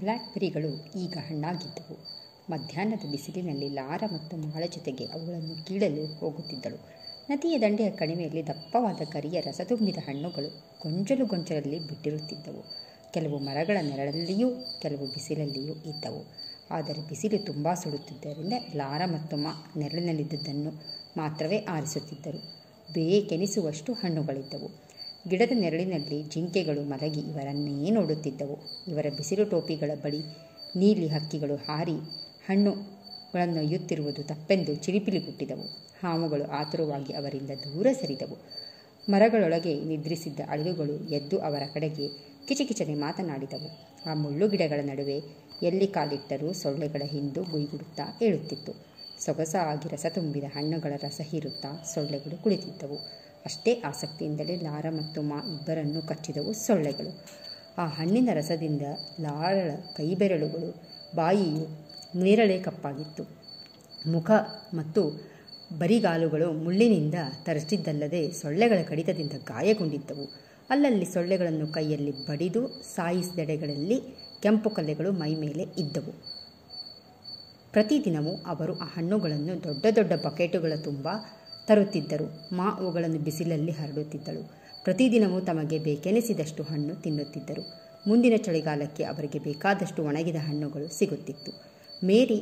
black ಬೆರಿಗಳು ಈಗ ಹಣ್ಣಾಗಿದ್ದವು ಮಧ್ಯಾಹ್ನದ ಬಿಸಿಲಿನಲ್ಲಿ ಲಾರ ಮತ್ತು ಮಾಳ ಜೊತೆಗೆ ಅವುಗಳನ್ನು ಕೀಳಲು ಹೋಗುತ್ತಿದ್ದಳು ನದಿಯ ದಂಡೆಯ ಕಣಿವೆಯಲ್ಲಿ ದಪ್ಪವಾದ ಕರಿಯ ರಸ ತುಂಬಿದ ಹಣ್ಣುಗಳು ಗೊಂಚಲು ಗೊಂಚಲಲ್ಲಿ ಬಿಟ್ಟಿರುತ್ತಿದ್ದವು ಕೆಲವು ಮರಗಳ ನೆರಳಲ್ಲಿಯೂ ಕೆಲವು ಬಿಸಿಲಲ್ಲಿಯೂ ಇದ್ದವು ಆದರೆ ಬಿಸಿಲು ತುಂಬ ಸುಡುತ್ತಿದ್ದರಿಂದ ಲಾರ ಮತ್ತು ಮಾ ನೆರಳಿನಲ್ಲಿದ್ದುದನ್ನು ಮಾತ್ರವೇ ಆರಿಸುತ್ತಿದ್ದರು ಬೇಕೆನಿಸುವಷ್ಟು ಹಣ್ಣುಗಳಿದ್ದವು ಗಿಡದ ನೆರಳಿನಲ್ಲಿ ಜಿಂಕೆಗಳು ಮಲಗಿ ಇವರನ್ನೇ ನೋಡುತ್ತಿದ್ದವು ಇವರ ಬಿಸಿಲು ಟೋಪಿಗಳ ಬಳಿ ನೀಲಿ ಹಕ್ಕಿಗಳು ಹಾರಿ ಹಣ್ಣುಗಳನ್ನು ಒಯ್ಯುತ್ತಿರುವುದು ತಪ್ಪೆಂದು ಚಿಲಿಪಿಲಿ ಹುಟ್ಟಿದವು ಹಾವುಗಳು ಆತುರವಾಗಿ ಅವರಿಂದ ದೂರ ಸರಿದವು ಮರಗಳೊಳಗೆ ನಿದ್ರಿಸಿದ್ದ ಅಳಿಲುಗಳು ಎದ್ದು ಅವರ ಕಡೆಗೆ ಕಿಚಕಿಚನೆ ಮಾತನಾಡಿದವು ಆ ಮುಳ್ಳು ಗಿಡಗಳ ನಡುವೆ ಎಲ್ಲಿ ಕಾಲಿಟ್ಟರೂ ಸೊಳ್ಳೆಗಳ ಹಿಂದು ಗುಯ್ಗುಡುತ್ತಾ ಏಳುತ್ತಿತ್ತು ಸೊಗಸಾಗಿ ರಸ ತುಂಬಿದ ಹಣ್ಣುಗಳ ರಸ ಹೀರುತ್ತಾ ಸೊಳ್ಳೆಗಳು ಕುಳಿತಿದ್ದವು ಅಷ್ಟೇ ಆಸಕ್ತಿಯಿಂದಲೇ ಲಾರ ಮತ್ತು ಮಾ ಇಬ್ಬರನ್ನು ಕಚ್ಚಿದವು ಸೊಳ್ಳೆಗಳು ಆ ಹಣ್ಣಿನ ರಸದಿಂದ ಲಾರಳ ಕೈಬೆರಳುಗಳು ಬಾಯಿಯು ನೇರಳೆ ಕಪ್ಪಾಗಿತ್ತು ಮುಖ ಮತ್ತು ಬರಿಗಾಲುಗಳು ಮುಳ್ಳಿನಿಂದ ತರಿಸಿದ್ದಲ್ಲದೆ ಸೊಳ್ಳೆಗಳ ಕಡಿತದಿಂದ ಗಾಯಗೊಂಡಿದ್ದವು ಅಲ್ಲಲ್ಲಿ ಸೊಳ್ಳೆಗಳನ್ನು ಕೈಯಲ್ಲಿ ಬಡಿದು ಸಾಯಿಸಿದೆಡೆಗಳಲ್ಲಿ ಕೆಂಪು ಕಲ್ಲೆಗಳು ಮೈಮೇಲೆ ಇದ್ದವು ಪ್ರತಿದಿನವೂ ಅವರು ಆ ಹಣ್ಣುಗಳನ್ನು ದೊಡ್ಡ ದೊಡ್ಡ ಬಕೆಟುಗಳ ತುಂಬ ತರುತ್ತಿದ್ದರು ಮಾ ಅವುಗಳನ್ನು ಬಿಸಿಲಲ್ಲಿ ಹರಡುತ್ತಿದ್ದಳು ಪ್ರತಿದಿನವೂ ತಮಗೆ ಬೇಕೆನಿಸಿದಷ್ಟು ಹಣ್ಣು ತಿನ್ನುತ್ತಿದ್ದರು ಮುಂದಿನ ಚಳಿಗಾಲಕ್ಕೆ ಅವರಿಗೆ ಬೇಕಾದಷ್ಟು ಒಣಗಿದ ಹಣ್ಣುಗಳು ಸಿಗುತ್ತಿತ್ತು ಮೇರಿ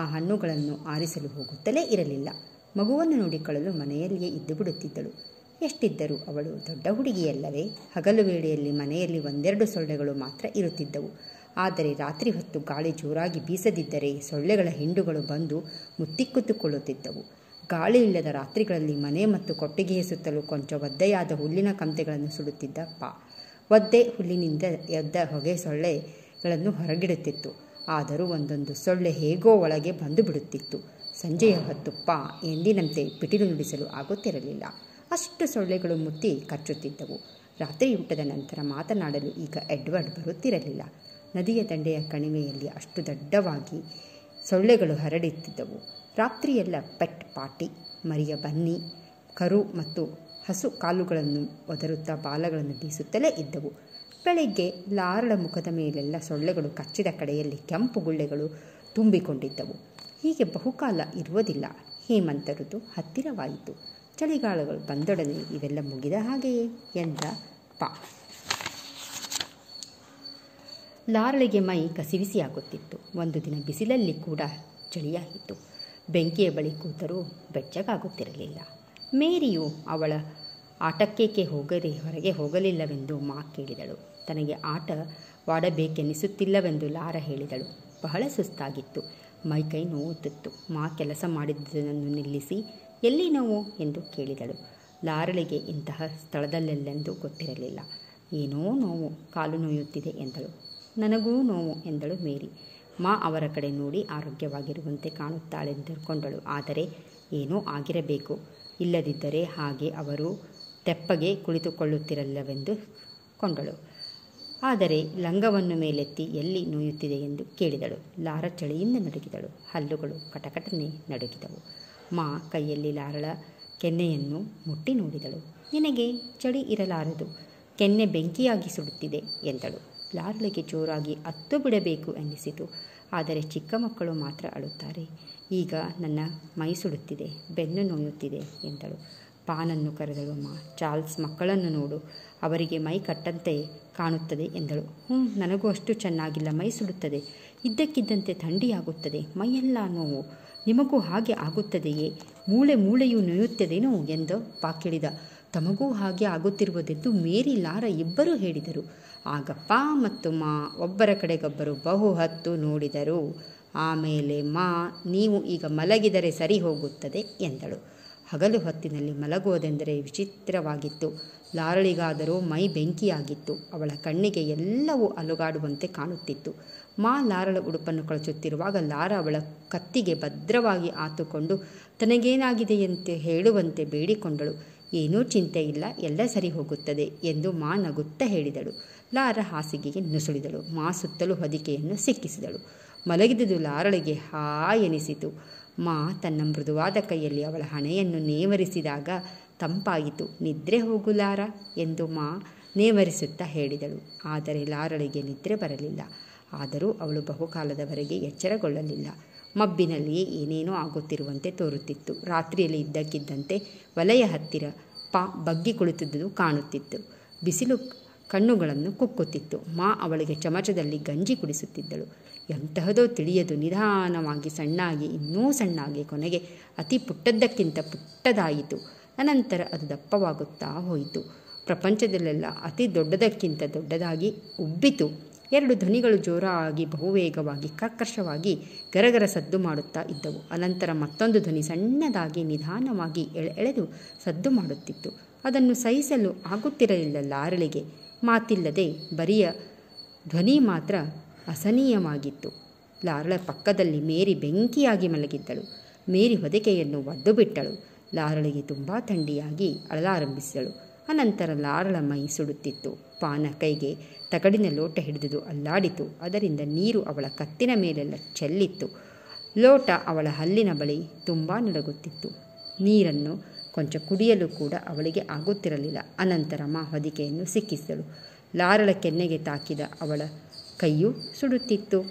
ಆ ಹಣ್ಣುಗಳನ್ನು ಆರಿಸಲು ಹೋಗುತ್ತಲೇ ಇರಲಿಲ್ಲ ಮಗುವನ್ನು ನೋಡಿಕೊಳ್ಳಲು ಮನೆಯಲ್ಲಿಯೇ ಇದ್ದು ಬಿಡುತ್ತಿದ್ದಳು ಎಷ್ಟಿದ್ದರೂ ಅವಳು ದೊಡ್ಡ ಹುಡುಗಿಯಲ್ಲವೇ ಹಗಲು ವೇಳೆಯಲ್ಲಿ ಮನೆಯಲ್ಲಿ ಒಂದೆರಡು ಸೊಳ್ಳೆಗಳು ಮಾತ್ರ ಇರುತ್ತಿದ್ದವು ಆದರೆ ರಾತ್ರಿ ಹೊತ್ತು ಗಾಳಿ ಜೋರಾಗಿ ಬೀಸದಿದ್ದರೆ ಸೊಳ್ಳೆಗಳ ಹಿಂಡುಗಳು ಬಂದು ಮುತ್ತಿಕ್ಕುತ್ತುಕೊಳ್ಳುತ್ತಿದ್ದವು ಗಾಳಿ ಇಲ್ಲದ ರಾತ್ರಿಗಳಲ್ಲಿ ಮನೆ ಮತ್ತು ಕೊಟ್ಟಿಗೆಯ ಸುತ್ತಲೂ ಕೊಂಚ ಒದ್ದೆಯಾದ ಹುಲ್ಲಿನ ಕಂತೆಗಳನ್ನು ಸುಡುತ್ತಿದ್ದ ಪಾ ಒದ್ದೆ ಹುಲ್ಲಿನಿಂದ ಎದ್ದ ಹೊಗೆ ಸೊಳ್ಳೆಗಳನ್ನು ಹೊರಗಿಡುತ್ತಿತ್ತು ಆದರೂ ಒಂದೊಂದು ಸೊಳ್ಳೆ ಹೇಗೋ ಒಳಗೆ ಬಂದು ಬಿಡುತ್ತಿತ್ತು ಸಂಜೆಯ ಹೊತ್ತು ಪಾ ಎಂದಿನಂತೆ ಪಿಟಿಲು ನುಡಿಸಲು ಆಗುತ್ತಿರಲಿಲ್ಲ ಅಷ್ಟು ಸೊಳ್ಳೆಗಳು ಮುತ್ತಿ ಕಚ್ಚುತ್ತಿದ್ದವು ರಾತ್ರಿ ಊಟದ ನಂತರ ಮಾತನಾಡಲು ಈಗ ಎಡ್ವರ್ಡ್ ಬರುತ್ತಿರಲಿಲ್ಲ ನದಿಯ ದಂಡೆಯ ಕಣಿವೆಯಲ್ಲಿ ಅಷ್ಟು ದೊಡ್ಡವಾಗಿ ಸೊಳ್ಳೆಗಳು ಹರಡುತ್ತಿದ್ದವು ರಾತ್ರಿಯೆಲ್ಲ ಪೆಟ್ ಪಾಟಿ ಮರಿಯ ಬನ್ನಿ ಕರು ಮತ್ತು ಹಸು ಕಾಲುಗಳನ್ನು ಒದರುತ್ತಾ ಬಾಲಗಳನ್ನು ಬೀಸುತ್ತಲೇ ಇದ್ದವು ಬೆಳಗ್ಗೆ ಲಾರಳ ಮುಖದ ಮೇಲೆಲ್ಲ ಸೊಳ್ಳೆಗಳು ಕಚ್ಚಿದ ಕಡೆಯಲ್ಲಿ ಕೆಂಪು ಗುಳ್ಳೆಗಳು ತುಂಬಿಕೊಂಡಿದ್ದವು ಹೀಗೆ ಬಹುಕಾಲ ಇರುವುದಿಲ್ಲ ಹೇಮಂತ ಋತು ಹತ್ತಿರವಾಯಿತು ಚಳಿಗಾಲಗಳು ಬಂದೊಡನೆ ಇವೆಲ್ಲ ಮುಗಿದ ಹಾಗೆಯೇ ಎಂದ ಪ ಲಾರಳಿಗೆ ಮೈ ಕಸಿವಿಸಿಯಾಗುತ್ತಿತ್ತು ಒಂದು ದಿನ ಬಿಸಿಲಲ್ಲಿ ಕೂಡ ಚಳಿಯಾಗಿತ್ತು ಬೆಂಕಿಯ ಬಳಿ ಕೂತರೂ ಬೆಚ್ಚಗಾಗುತ್ತಿರಲಿಲ್ಲ ಮೇರಿಯು ಅವಳ ಆಟಕ್ಕೇಕೆ ಹೋಗದೆ ಹೊರಗೆ ಹೋಗಲಿಲ್ಲವೆಂದು ಮಾ ಕೇಳಿದಳು ತನಗೆ ಆಟವಾಡಬೇಕೆನಿಸುತ್ತಿಲ್ಲವೆಂದು ಲಾರ ಹೇಳಿದಳು ಬಹಳ ಸುಸ್ತಾಗಿತ್ತು ಮೈಕೈ ನೋವುತ್ತಿತ್ತು ಮಾ ಕೆಲಸ ಮಾಡಿದ್ದನ್ನು ನಿಲ್ಲಿಸಿ ಎಲ್ಲಿ ನೋವು ಎಂದು ಕೇಳಿದಳು ಲಾರಳಿಗೆ ಇಂತಹ ಸ್ಥಳದಲ್ಲೆಲ್ಲೆಂದು ಗೊತ್ತಿರಲಿಲ್ಲ ಏನೋ ನೋವು ಕಾಲು ನೋಯುತ್ತಿದೆ ಎಂದಳು ನನಗೂ ನೋವು ಎಂದಳು ಮೇರಿ ಮಾ ಅವರ ಕಡೆ ನೋಡಿ ಆರೋಗ್ಯವಾಗಿರುವಂತೆ ಕಾಣುತ್ತಾಳೆಂದುಕೊಂಡಳು ಆದರೆ ಏನೂ ಆಗಿರಬೇಕು ಇಲ್ಲದಿದ್ದರೆ ಹಾಗೆ ಅವರು ತೆಪ್ಪಗೆ ಕುಳಿತುಕೊಳ್ಳುತ್ತಿರಲ್ಲವೆಂದು ಕೊಂಡಳು ಆದರೆ ಲಂಗವನ್ನು ಮೇಲೆತ್ತಿ ಎಲ್ಲಿ ನೋಯುತ್ತಿದೆ ಎಂದು ಕೇಳಿದಳು ಲಾರ ಚಳಿಯಿಂದ ನಡುಗಿದಳು ಹಲ್ಲುಗಳು ಕಟಕಟನೆ ನಡುಗಿದವು ಮಾ ಕೈಯಲ್ಲಿ ಲಾರಳ ಕೆನ್ನೆಯನ್ನು ಮುಟ್ಟಿ ನೋಡಿದಳು ನಿನಗೆ ಚಳಿ ಇರಲಾರದು ಕೆನ್ನೆ ಬೆಂಕಿಯಾಗಿ ಸುಡುತ್ತಿದೆ ಎಂದಳು ಲಾರ್ಲಿಗೆ ಜೋರಾಗಿ ಹತ್ತು ಬಿಡಬೇಕು ಎನ್ನಿಸಿತು ಆದರೆ ಚಿಕ್ಕ ಮಕ್ಕಳು ಮಾತ್ರ ಅಳುತ್ತಾರೆ ಈಗ ನನ್ನ ಮೈ ಸುಡುತ್ತಿದೆ ಬೆನ್ನು ನೋಯುತ್ತಿದೆ ಎಂದಳು ಪಾನನ್ನು ಕರೆದಳು ಮಾ ಚಾರ್ಲ್ಸ್ ಮಕ್ಕಳನ್ನು ನೋಡು ಅವರಿಗೆ ಮೈ ಕಟ್ಟಂತೆ ಕಾಣುತ್ತದೆ ಎಂದಳು ಹ್ಞೂ ನನಗೂ ಅಷ್ಟು ಚೆನ್ನಾಗಿಲ್ಲ ಮೈ ಸುಡುತ್ತದೆ ಇದ್ದಕ್ಕಿದ್ದಂತೆ ಥಂಡಿಯಾಗುತ್ತದೆ ಮೈಯೆಲ್ಲ ನೋವು ನಿಮಗೂ ಹಾಗೆ ಆಗುತ್ತದೆಯೇ ಮೂಳೆ ಮೂಳೆಯೂ ನೋಯುತ್ತದೇನೋ ಎಂದು ಪಾಕಿಳಿದ ತಮಗೂ ಹಾಗೆ ಆಗುತ್ತಿರುವುದೆಂದು ಮೇರಿ ಲಾರ ಇಬ್ಬರೂ ಹೇಳಿದರು ಆಗಪ್ಪ ಮತ್ತು ಮಾ ಒಬ್ಬರ ಕಡೆಗೊಬ್ಬರು ಬಹು ಹತ್ತು ನೋಡಿದರು ಆಮೇಲೆ ಮಾ ನೀವು ಈಗ ಮಲಗಿದರೆ ಸರಿ ಹೋಗುತ್ತದೆ ಎಂದಳು ಹಗಲು ಹೊತ್ತಿನಲ್ಲಿ ಮಲಗುವುದೆಂದರೆ ವಿಚಿತ್ರವಾಗಿತ್ತು ಲಾರಳಿಗಾದರೂ ಮೈ ಬೆಂಕಿಯಾಗಿತ್ತು ಅವಳ ಕಣ್ಣಿಗೆ ಎಲ್ಲವೂ ಅಲುಗಾಡುವಂತೆ ಕಾಣುತ್ತಿತ್ತು ಮಾ ಲಾರಳ ಉಡುಪನ್ನು ಕಳಚುತ್ತಿರುವಾಗ ಲಾರ ಅವಳ ಕತ್ತಿಗೆ ಭದ್ರವಾಗಿ ಆತುಕೊಂಡು ತನಗೇನಾಗಿದೆಯಂತೆ ಹೇಳುವಂತೆ ಬೇಡಿಕೊಂಡಳು ಏನೂ ಚಿಂತೆ ಇಲ್ಲ ಎಲ್ಲ ಸರಿ ಹೋಗುತ್ತದೆ ಎಂದು ಮಾ ನಗುತ್ತಾ ಹೇಳಿದಳು ಲಾರ ಹಾಸಿಗೆಗೆ ನುಸುಳಿದಳು ಮಾ ಸುತ್ತಲೂ ಹೊದಿಕೆಯನ್ನು ಸಿಕ್ಕಿಸಿದಳು ಮಲಗಿದುದು ಲಾರಳಿಗೆ ಹಾಯೆನಿಸಿತು ಮಾ ತನ್ನ ಮೃದುವಾದ ಕೈಯಲ್ಲಿ ಅವಳ ಹಣೆಯನ್ನು ನೇವರಿಸಿದಾಗ ತಂಪಾಯಿತು ನಿದ್ರೆ ಹೋಗು ಲಾರ ಎಂದು ಮಾ ನೇವರಿಸುತ್ತಾ ಹೇಳಿದಳು ಆದರೆ ಲಾರಳಿಗೆ ನಿದ್ರೆ ಬರಲಿಲ್ಲ ಆದರೂ ಅವಳು ಬಹುಕಾಲದವರೆಗೆ ಎಚ್ಚರಗೊಳ್ಳಲಿಲ್ಲ ಮಬ್ಬಿನಲ್ಲಿಯೇ ಏನೇನೋ ಆಗುತ್ತಿರುವಂತೆ ತೋರುತ್ತಿತ್ತು ರಾತ್ರಿಯಲ್ಲಿ ಇದ್ದಕ್ಕಿದ್ದಂತೆ ವಲಯ ಹತ್ತಿರ ಪಾ ಬಗ್ಗಿ ಕುಳಿತಿದ್ದುದು ಕಾಣುತ್ತಿತ್ತು ಬಿಸಿಲು ಕಣ್ಣುಗಳನ್ನು ಕುಕ್ಕುತ್ತಿತ್ತು ಮಾ ಅವಳಿಗೆ ಚಮಚದಲ್ಲಿ ಗಂಜಿ ಕುಡಿಸುತ್ತಿದ್ದಳು ಎಂತಹದೋ ತಿಳಿಯದು ನಿಧಾನವಾಗಿ ಸಣ್ಣಾಗಿ ಇನ್ನೂ ಸಣ್ಣಾಗಿ ಕೊನೆಗೆ ಅತಿ ಪುಟ್ಟದ್ದಕ್ಕಿಂತ ಪುಟ್ಟದಾಯಿತು ಅನಂತರ ಅದು ದಪ್ಪವಾಗುತ್ತಾ ಹೋಯಿತು ಪ್ರಪಂಚದಲ್ಲೆಲ್ಲ ಅತಿ ದೊಡ್ಡದಕ್ಕಿಂತ ದೊಡ್ಡದಾಗಿ ಉಬ್ಬಿತು ಎರಡು ಧ್ವನಿಗಳು ಜೋರಾಗಿ ಬಹುವೇಗವಾಗಿ ಕರ್ಕರ್ಷವಾಗಿ ಗರಗರ ಸದ್ದು ಮಾಡುತ್ತಾ ಇದ್ದವು ಅನಂತರ ಮತ್ತೊಂದು ಧ್ವನಿ ಸಣ್ಣದಾಗಿ ನಿಧಾನವಾಗಿ ಎಳೆ ಎಳೆದು ಸದ್ದು ಮಾಡುತ್ತಿತ್ತು ಅದನ್ನು ಸಹಿಸಲು ಆಗುತ್ತಿರಲಿಲ್ಲ ಲಾರಳಿಗೆ ಮಾತಿಲ್ಲದೆ ಬರಿಯ ಧ್ವನಿ ಮಾತ್ರ ಅಸನೀಯವಾಗಿತ್ತು ಲಾರಳ ಪಕ್ಕದಲ್ಲಿ ಮೇರಿ ಬೆಂಕಿಯಾಗಿ ಮಲಗಿದ್ದಳು ಮೇರಿ ಹೊದಿಕೆಯನ್ನು ಒದ್ದು ಬಿಟ್ಟಳು ಲಾರಳಿಗೆ ತುಂಬ ಥಂಡಿಯಾಗಿ ಅಳಲಾರಂಭಿಸಿದಳು ಅನಂತರ ಲಾರಳ ಮೈ ಸುಡುತ್ತಿತ್ತು ಪಾನ ಕೈಗೆ ತಗಡಿನ ಲೋಟ ಹಿಡಿದುದು ಅಲ್ಲಾಡಿತು ಅದರಿಂದ ನೀರು ಅವಳ ಕತ್ತಿನ ಮೇಲೆಲ್ಲ ಚೆಲ್ಲಿತ್ತು ಲೋಟ ಅವಳ ಹಲ್ಲಿನ ಬಳಿ ತುಂಬ ನಡಗುತ್ತಿತ್ತು ನೀರನ್ನು ಕೊಂಚ ಕುಡಿಯಲು ಕೂಡ ಅವಳಿಗೆ ಆಗುತ್ತಿರಲಿಲ್ಲ ಅನಂತರ ಮಾ ಹೊದಿಕೆಯನ್ನು ಸಿಕ್ಕಿಸಿದಳು ಲಾರಳ ಕೆನ್ನೆಗೆ ತಾಕಿದ ಅವಳ ಕೈಯು ಸುಡುತ್ತಿತ್ತು